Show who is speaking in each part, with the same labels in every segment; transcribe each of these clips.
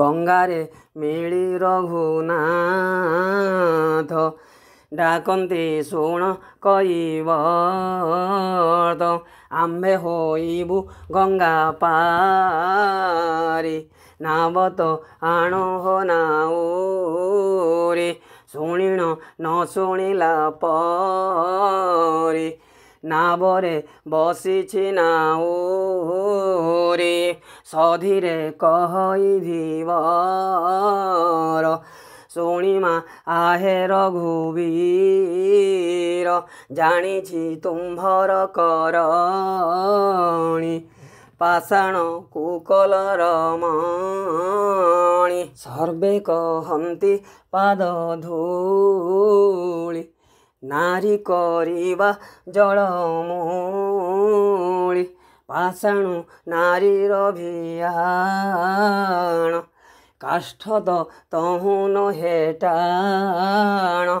Speaker 1: ଗଙ୍ଗାରେ ମିଳି ରଘୁନାଥ ଡାକନ୍ତି ଶୁଣ କଇବର୍ତ୍ତ ଆମ୍ଭେ ହୋଇବୁ ଗଙ୍ଗା ପାରି ନାବତ ଆଣ ହୋ ନାଉରି ଶୁଣିଣ ନ ଶୁଣିଲା ପରି ନାବରେ ବସିଛି ନାଉ ରେ ସଧିରେ କହି ଧୀବର ଶୁଣିମା ଆହେ ରଘୁବୀର ଜାଣିଛି ତୁମ୍ଭର କରଣି ପାଷାଣ କୁକଲ ରମଣି ସର୍ବେ କହନ୍ତି ପାଦ ଧୂଳି ନାରୀ କରିବା ଜଳ ମୂଳି ପାଷାଣ ନାରୀର ଭିଆଣ କାଷ୍ଠ ତ ତହୁଁ ନହେ ଟାଣ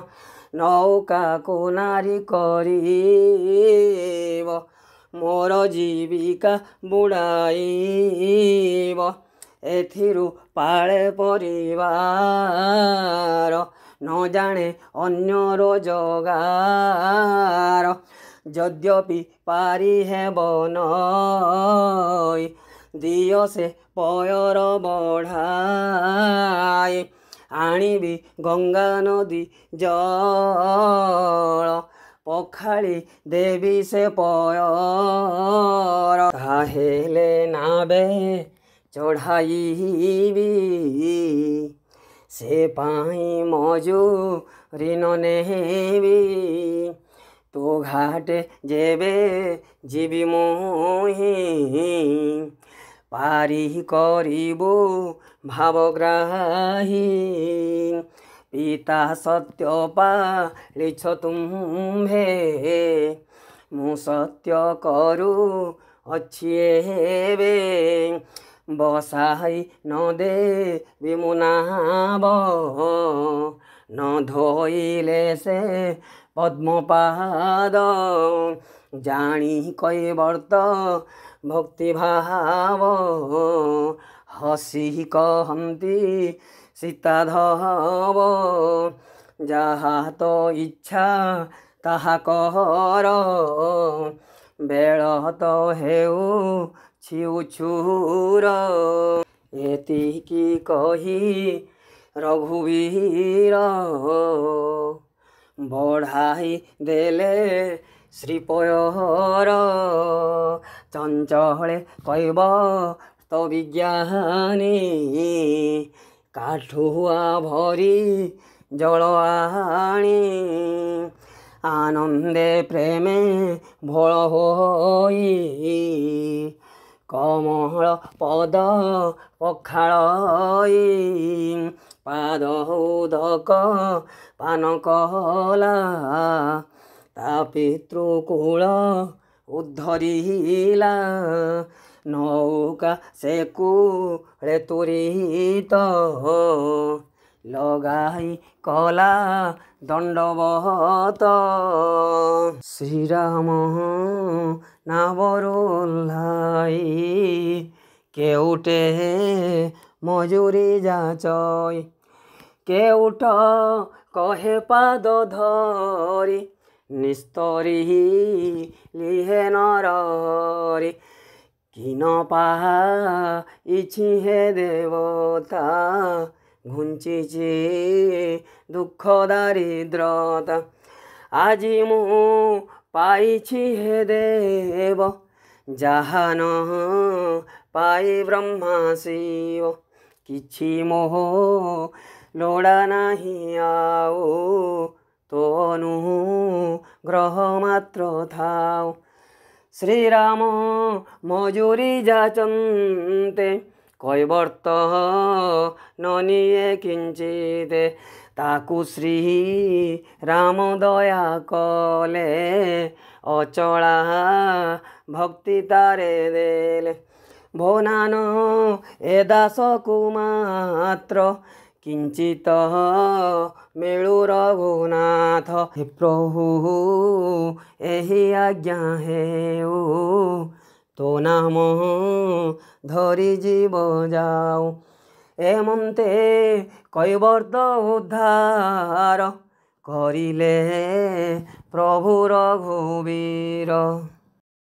Speaker 1: ନୌକାକୁ ନାରୀ କରିବ ମୋର ଜୀବିକା ବୁଡ଼ାଇବ ଏଥିରୁ ପାଳେ ପରିବାର ନ ଜାଣେ ଅନ୍ୟର ଜଗାର যদ্যপি পাৰিহে বন দিয়চে পয়ৰ বঢ়াই আনিবি গংগা নদী জল পখাড়ি দেবি সে পয় তাহলে নাবে চড়াইবি সে পাই মজু ঋণ নেহেবি তো ঘাট যেবে জীবি মোহি পারি করিব ভাবগ্রাহী পিতা সত্য পাছ তুম্ভে ମୁଁ সত্য করু অছি ଏବେ বসাই ন দে ମୁଁ ନାବ ନ ଧୋଇଲେ ସେ পদ্মপাদ জানি কৈবর্ত ভক্তিভাব হসি কহন্তি সীতাধব যাহা তো ইচ্ছা তাহা কর হেউ ছিউ ছুর ଉଛୁର কি কহি রঘুবীর বঢ়াই দেলে শ্ৰীপয়ৰ চঞ্চলে কব তিজ্ঞানী কাঠুৱা ভৰি জল আনন্দে প্ৰেমে ভৰ হৈ কমল পদ পখাৰ ପାଦ ହୃଦକ ପାନ କଲା ତା ପିତୃକୂଳ ଉଦ୍ଧରିଲା ନୌକା ସେ କୁ ରେ କୁଳେ ତ ଲଗାଇ କଲା ଦଣ୍ଡବହତ ଶ୍ରୀରାମ ନାବରୁ କେଉଟେ মজুরি যাচয় কেউট কহে পাদ ধরি নিস্তরি লিহে নররি কিন পাহা ইছি হে দেবতা ঘুঞ্চিছে দুঃখ দারিদ্রতা আজি মু পাইছি হে দেব যাহা নহ পাই ব্রহ্মা শিব କିଛି ମୋହ ଲୋଡ଼ା ନାହିଁ ଆଉ ତୋ ନୁହଁ ଗ୍ରହ ମାତ୍ର ଥାଉ ଶ୍ରୀରାମ ମଜୁରୀ ଯାଚନ୍ତେ କୈବର୍ତ୍ତ ନନିଏ କିଞ୍ଚିତ ତାକୁ ଶ୍ରୀ ରାମ ଦୟା କଲେ ଅଚଳା ଭକ୍ତି ତାରେ ଦେଲେ भोनान ए भुवनान एदासकुमात्र किञ्चित् मेळुरघुनाथ हे प्रभु यही आज्ञा हेऊ তো নাম ধরি জীব যাও এমন্তে কৈবর্ত উদ্ধার করিলে প্রভু রঘুবীর